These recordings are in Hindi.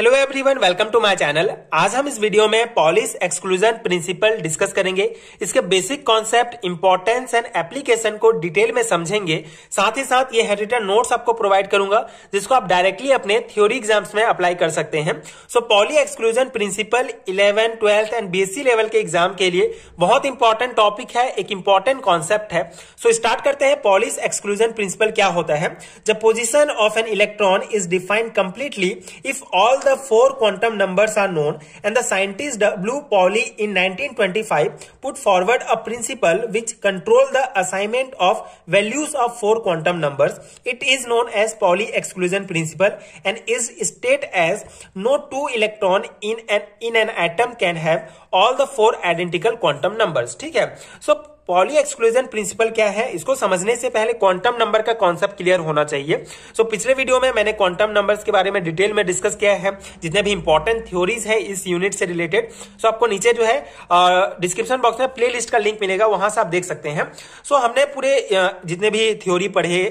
Hello everyone welcome to my channel आज हम इस वीडियो में पॉलिस एक्सक्लूजन प्रिंसिपल डिस्कस करेंगे इसके basic concept importance and application को डिटेल में समझेंगे साथ ही साथ ये हेडिटर नोट्स आपको प्रोवाइड करूंगा जिसको आप डायरेक्टली अपने थ्योरी एग्जाम्स में अप्लाई कर सकते हैं so Pauli exclusion principle eleven twelfth and B level के एग्जाम के लिए बहुत इंपॉर्टेंट टॉपिक है एक इंपॉर्टेंट कॉन्सेप्ट है सो so, स्टार्ट करते हैं पॉलिस एक्सक्लूजन प्रिंसिपल क्या होता है जब position of an electron is defined completely if all the the four quantum numbers are known and the scientist W. Pauli in 1925 put forward a principle which control the assignment of values of four quantum numbers. It is known as Pauli exclusion principle and is stated as no two electron in an, in an atom can have all the four identical quantum numbers. ठीक So पॉली एक्सक्लूजन प्रिंसिपल क्या है इसको समझने से पहले क्वांटम नंबर का कॉन्सेप्ट क्लियर होना चाहिए सो so, पिछले वीडियो में मैंने क्वांटम नंबर्स के बारे में डिटेल में डिस्कस किया है जितने भी इंपॉर्टेंट थ्योरीज है इस यूनिट से रिलेटेड सो so, आपको नीचे जो है डिस्क्रिप्शन बॉक्स में प्ले का लिंक मिलेगा वहां से आप देख सकते हैं सो so, हमने पूरे जितने भी थ्योरी पढ़े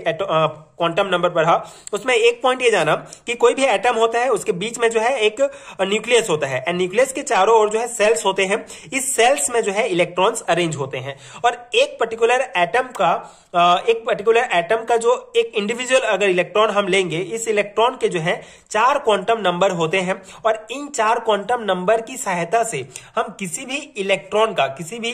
क्वांटम नंबर पढ़ा उसमें एक पॉइंट ये जाना कि कोई भी एटम होता है उसके बीच में जो है एक न्यूक्लियस होता है एंड न्यूक्लियस के चारों ओर जो है सेल्स होते हैं इस सेल्स में जो है इलेक्ट्रॉन्स अरेंज होते हैं और एक पर्टिकुलर एटम का एक पर्टिकुलर एटम का जो एक इंडिविजुअल अगर इलेक्ट्रॉन हम लेंगे इस इलेक्ट्रॉन के जो है चार क्वांटम नंबर होते हैं और इन चार क्वांटम नंबर की सहायता से हम किसी भी इलेक्ट्रॉन का किसी भी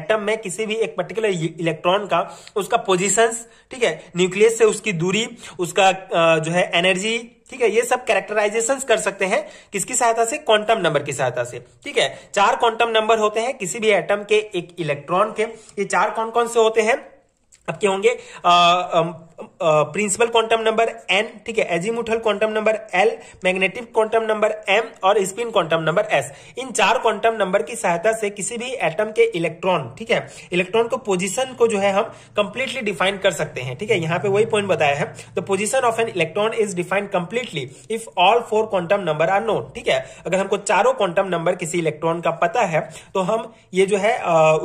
एटम में किसी भी एक पर्टिकुलर इलेक्ट्रॉन का उसका पोजिशन ठीक है न्यूक्लियस से उस उसकी दूरी उसका जो है एनर्जी ठीक है ये सब कैरेक्टराइजेशन कर सकते हैं किसकी सहायता से क्वांटम नंबर की सहायता से ठीक है चार क्वांटम नंबर होते हैं किसी भी एटम के एक इलेक्ट्रॉन के ये चार कौन कौन से होते हैं आपके होंगे प्रिंसिपल क्वांटम नंबर एन ठीक है azimuthal quantum number L magnetic quantum number M और स्पिन क्वांटम नंबर एस इन चार क्वांटम नंबर की सहायता से किसी भी एटम के इलेक्ट्रॉन ठीक है इलेक्ट्रॉन को पोजीशन को जो है हम कंप्लीटली डिफाइन कर सकते हैं ठीक है यहां पे वही पॉइंट बताया है the position of an electron is defined completely if all four quantum number are known ठीक है अगर हमको चारों क्वांटम नंबर किसी इलेक्ट्रॉन का पता है तो हम ये जो है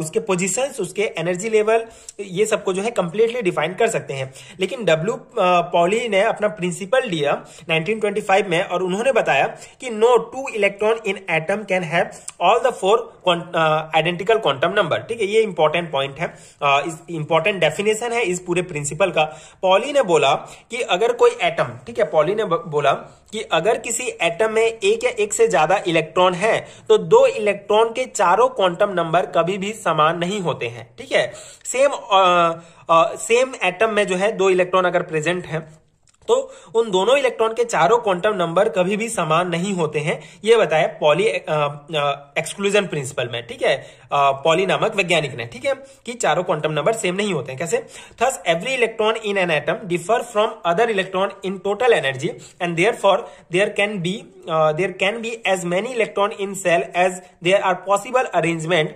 उसके पोजिशन उसके एनर्जी लेवल ये सबको जो है कंप्लीटली डिफाइन कर सकते हैं लेकिन डब्ल्यू पॉली ने अपना प्रिंसिपल दिया 1925 में और उन्होंने बताया कि no two electron in atom can have all the four identical quantum number ठीक है ये इंपॉर्टेंट पॉइंट है इंपॉर्टेंट डेफिनेशन है इस पूरे प्रिंसिपल का पॉली ने बोला कि अगर कोई एटम ठीक है पॉली ने बोला कि अगर किसी एटम में एक या एक से ज्यादा इलेक्ट्रॉन है तो दो इलेक्ट्रॉन के चारों क्वांटम नंबर कभी भी समान नहीं होते हैं ठीक है same ah, ah, same atom में जो है दो इलेक्ट्रॉन अगर प्रेजेंट है तो उन दोनों इलेक्ट्रॉन के चारों क्वांटम नंबर कभी भी समान नहीं होते हैं यह बताया पॉली एक्सक्लूजन प्रिंसिपल में ठीक है पॉली uh, नामक वैज्ञानिक ने ठीक है कि चारों क्वांटम नंबर सेम नहीं होते हैं कैसे thus every electron in an atom differ from other electron in total energy and therefore there can be there can be as many electron in shell as there are possible arrangement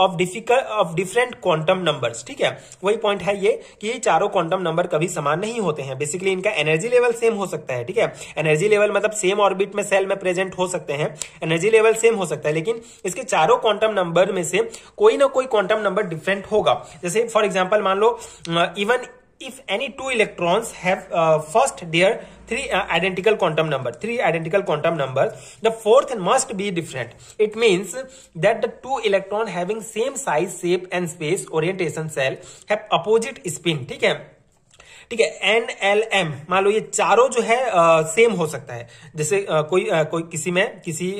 of difficult of different quantum number ठीक है वही पॉइंट है ये कि चारों क्वांटम नंबर कभी समान नहीं होते हैं बेसिकली इनका एनर्जी लेवल सेम हो सकता है ठीक है एनर्जी लेवल मतलब सेम ऑर्बिट में सेल में प्रेजेंट हो सकते हैं एनर्जी लेवल सेम हो सकता है लेकिन इसके चारों क्वांटम नंबर में से कोई ना कोई क्वांटम नंबर डिफरेंट होगा जैसे फॉर एग्जाम्पल मान लो even if any two electrons have first their three identical quantum number three identical quantum number the fourth must be different it means that the two electron having same size shape and space orientation shell have opposite spin ठीक है ठीक है एन एल एम मान लो ये चारों जो है आ, सेम हो सकता है जैसे आ, कोई आ, कोई किसी में किसी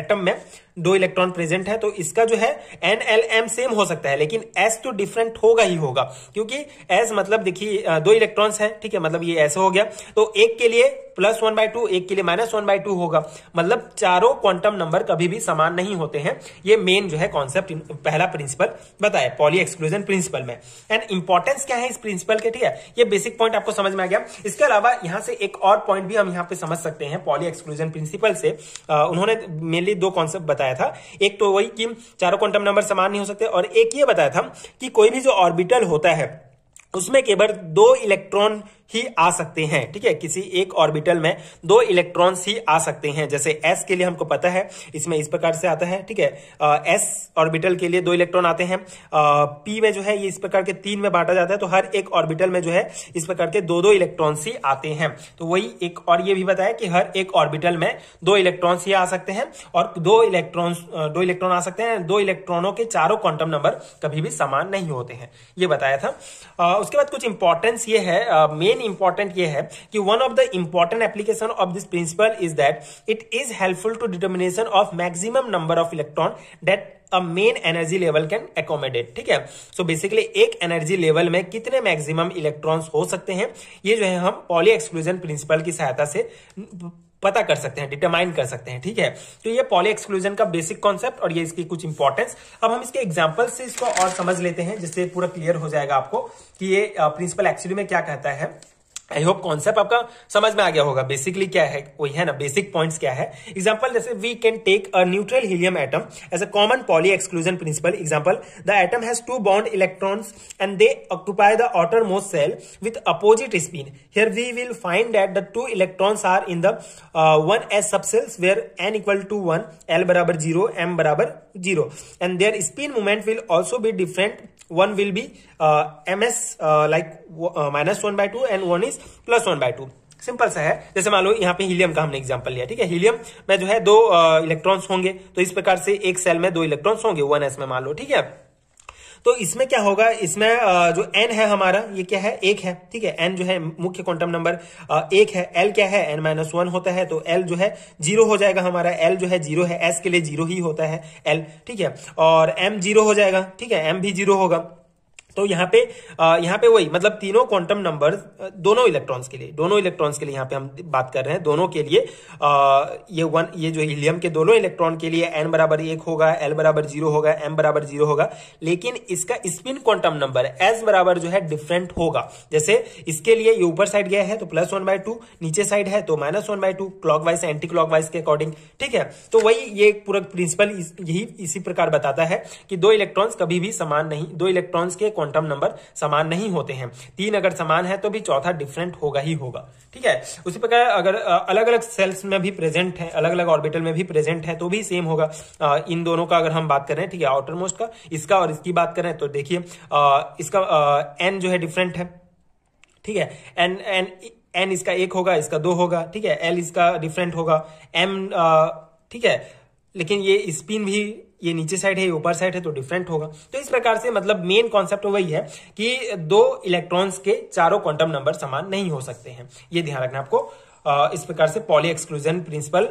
एटम में दो इलेक्ट्रॉन प्रेजेंट है तो इसका जो है एन एल एम सेम हो सकता है लेकिन एस तो डिफरेंट होगा ही होगा क्योंकि एस मतलब देखिए दो इलेक्ट्रॉन्स है ठीक है मतलब ये ऐसा हो गया तो एक के लिए प्लस वन बाई टू एक के लिए माइनस वन बाई टू होगा मतलब चारों क्वांटम नंबर कभी भी समान नहीं होते हैं ये मेन जो है कॉन्सेप्ट पहला प्रिंसिपल बताया पॉली एक्सक्लूजन प्रिंसिपल में एंड इंपॉर्टेंस क्या है इस प्रिंसिपल के ठीक है ये बेसिक पॉइंट आपको समझ में आ गया इसके अलावा यहां से एक और पॉइंट भी हम यहाँ पे समझ सकते हैं पॉली एक्सक्लूजन प्रिंसिपल से आ, उन्होंने मेनली दो कॉन्सेप्ट बताया बताया था एक तो वही कि चारों क्वांटम नंबर समान नहीं हो सकते और एक ये बताया था कि कोई भी जो ऑर्बिटल होता है उसमें केवल दो इलेक्ट्रॉन ही आ सकते हैं ठीक है किसी एक ऑर्बिटल में दो इलेक्ट्रॉन्स ही आ सकते हैं जैसे एस के लिए हमको पता है इसमें इस प्रकार से आता है ठीक है एस ऑर्बिटल के लिए दो इलेक्ट्रॉन आते हैं पी में जो है ये इस प्रकार के तीन में बांटा जाता है तो हर एक ऑर्बिटल में जो है इस प्रकार के दो दो इलेक्ट्रॉन्स ही आते हैं तो वही एक और ये भी बताया कि हर एक ऑर्बिटल में दो इलेक्ट्रॉन्स ही आ सकते हैं और दो इलेक्ट्रॉन दो इलेक्ट्रॉन आ सकते हैं दो इलेक्ट्रॉनों के चारों क्वांटम नंबर कभी भी समान नहीं होते हैं ये बताया था उसके बाद कुछ इंपॉर्टेंस ये है मेन मेन इंपॉर्टेंट ये है कि one of the important application of this principle is that it is helpful to determination of maximum number of electron that a main energy level can accommodate ठीक है सो so बेसिकली एक एनर्जी लेवल में कितने मैक्सिमम इलेक्ट्रॉन्स हो सकते हैं ये जो है हम पॉली एक्सक्लूजन प्रिंसिपल की सहायता से पता कर सकते हैं डिटरमाइन कर सकते हैं ठीक है तो ये पॉली एक्सक्लूजन का बेसिक कॉन्सेप्ट और ये इसकी कुछ इंपॉर्टेंस अब हम इसके एग्जाम्पल से इसको और समझ लेते हैं जिससे पूरा क्लियर हो जाएगा आपको कि ये प्रिंसिपल एक्चुअली में क्या कहता है आई होप कॉन्सेप्ट आपका समझ में आ गया होगा बेसिकली क्या है वही है ना बेसिक पॉइंट्स क्या है एग्जांपल जैसे we can take a neutral helium atom as a common Pauli exclusion principle example the atom has two bond electrons and they occupy the outermost shell with opposite spin here we will find that the two electrons are in the one S subshells where N equal to one L बराबर जीरो एम बराबर zero and their spin movement will also be different one will be uh, ms uh, like minus one by two and one is plus one by two simple सा है जैसे मान लो यहाँ पे हीलियम का हमने एग्जाम्पल लिया ठीक है हीलियम में जो है दो इलेक्ट्रॉन्स uh, होंगे तो इस प्रकार से एक सेल में दो इलेक्ट्रॉन्स होंगे वन एस में मान लो ठीक है तो इसमें क्या होगा इसमें जो एन है हमारा ये क्या है एक है ठीक है एन जो है मुख्य क्वांटम नंबर एक है एल क्या है एन माइनस वन होता है तो एल जो है जीरो हो जाएगा हमारा एल जो है जीरो है एस के लिए जीरो ही होता है एल ठीक है और एम जीरो हो जाएगा ठीक है एम भी जीरो होगा तो यहाँ पे यहाँ पे वही मतलब तीनों क्वांटम नंबर दोनों इलेक्ट्रॉन्स के लिए दोनों इलेक्ट्रॉन्स के लिए यहाँ पे हम बात कर रहे हैं दोनों के लिए आ, ये वन ये जो हीलियम के दोनों इलेक्ट्रॉन के लिए एन बराबर एक होगा एल बराबर जीरो होगा एम बराबर जीरो होगा लेकिन इसका स्पिन क्वांटम नंबर एस बराबर जो है डिफरेंट होगा जैसे इसके लिए ये ऊपर साइड गया है तो प्लस वन बाय टू नीचे साइड है तो minus one by two clockwise anti clockwise के अकॉर्डिंग ठीक है तो वही ये पूरा प्रिंसिपल यही इसी प्रकार बताता है कि दो इलेक्ट्रॉन्स कभी भी समान नहीं दो इलेक्ट्रॉन्स के क्वांटम क्वांटम नंबर समान नहीं होते हैं तीन अगर समान है तो भी चौथा डिफरेंट होगा ही होगा ठीक है उसी प्रकार अगर अलग अलग सेल्स में भी प्रेजेंट है अलग अलग ऑर्बिटल में भी प्रेजेंट है तो भी सेम होगा इन दोनों का अगर हम बात करें ठीक है आउटर मोस्ट का इसका और इसकी बात करें तो देखिए इसका एन जो है डिफरेंट है ठीक है एन एन एन इसका एक होगा इसका दो होगा ठीक है एल इसका डिफरेंट होगा एम ठीक है लेकिन ये स्पिन भी ये नीचे साइड है ये ऊपर साइड है तो डिफरेंट होगा तो इस प्रकार से मतलब मेन कॉन्सेप्ट वही है कि दो इलेक्ट्रॉन्स के चारों क्वांटम नंबर समान नहीं हो सकते हैं ये ध्यान रखना आपको इस प्रकार से पॉली एक्सक्लूजन प्रिंसिपल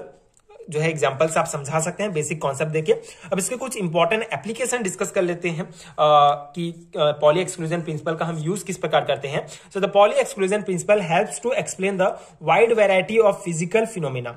जो है एग्जाम्पल्स आप समझा सकते हैं बेसिक कॉन्सेप्ट देखिए अब इसके कुछ इंपॉर्टेंट एप्लीकेशन डिस्कस कर लेते हैं आ, कि पॉली एक्सक्लूजन प्रिंसिपल का हम यूज किस प्रकार करते हैं so the Pauli exclusion principle helps to explain the wide variety of physical phenomena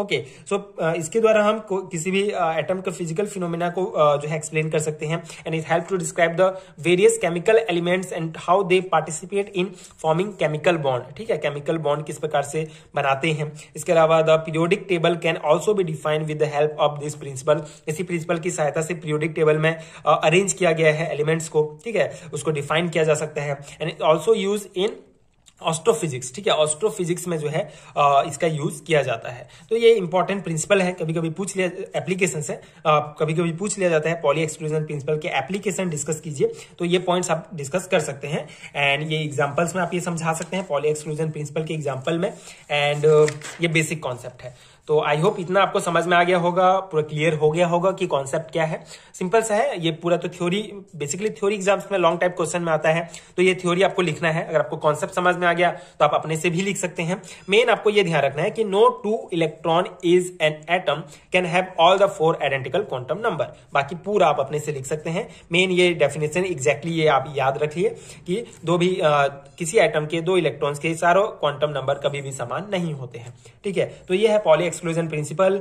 okay okay, so so, uh, इसके द्वारा हम किसी भी एटम uh, के फिजिकल फिनोमिना को uh, जो है एक्सप्लेन कर सकते हैं and it help to describe the various chemical elements and how they participate in forming chemical bond ठीक है केमिकल बॉन्ड किस प्रकार से बनाते हैं इसके अलावा the periodic table can also भी defined with the help of this principle इसी प्रिंसिपल की सहायता से पीरियोडिक टेबल में अरेंज uh, किया गया है एलिमेंट्स को ठीक है उसको डिफाइन किया जा सकता है and it also use in astrophysics ठीक है ऑस्ट्रोफिजिक्स में जो है आ, इसका यूज किया जाता है तो ये इंपॉर्टेंट प्रिंसिपल है कभी कभी पूछ लिया एप्लीकेशन से आ, कभी कभी पूछ लिया जाता है पॉली एक्सक्लूजन प्रिंसिपल के एप्लीकेशन डिस्कस कीजिए तो ये पॉइंट्स आप डिस्कस कर सकते हैं एंड ये एग्जाम्पल्स में आप ये समझा सकते हैं पॉली एक्सक्लूजन प्रिंसिपल के एग्जाम्पल में एंड ये बेसिक कॉन्सेप्ट है तो आई होप इतना आपको समझ में आ गया होगा पूरा क्लियर हो गया होगा कि कॉन्सेप्ट क्या है सिंपल सा है ये पूरा तो थ्योरी बेसिकली थ्योरी एग्जाम्स में लॉन्ग टाइप क्वेश्चन में आता है तो ये थ्योरी आपको लिखना है अगर आपको कॉन्सेप्ट समझ में आ गया तो आप अपने से भी लिख सकते हैं मेन आपको ये ध्यान रखना है कि no two electron is an atom can have all the four identical quantum number बाकी पूरा आप अपने से लिख सकते हैं मेन ये डेफिनेशन एग्जैक्टली ये आप याद रखिए कि दो भी आ, किसी एटम के दो इलेक्ट्रॉन के चारों क्वांटम नंबर कभी भी समान नहीं होते हैं ठीक है तो यह है Pauli exclusion principle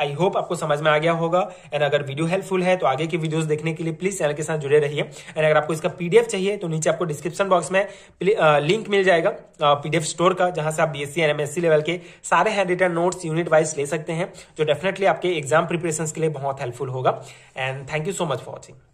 I hope आपको समझ में आ गया होगा एंड अगर वीडियो हेल्पफुल है तो आगे की वीडियोस देखने के लिए प्लीज चैनल के साथ जुड़े रहिए एंड अगर आपको इसका पीडीएफ चाहिए तो नीचे आपको डिस्क्रिप्शन बॉक्स में लिंक uh, मिल जाएगा पीडीएफ uh, स्टोर का जहां से आप बीएससी एंड एमएससी लेवल के सारे handwritten notes unit wise ले सकते हैं जो डेफिनेटली आपके एग्जाम प्रिपरेशन के लिए बहुत हेल्पफुल होगा and thank you so much for watching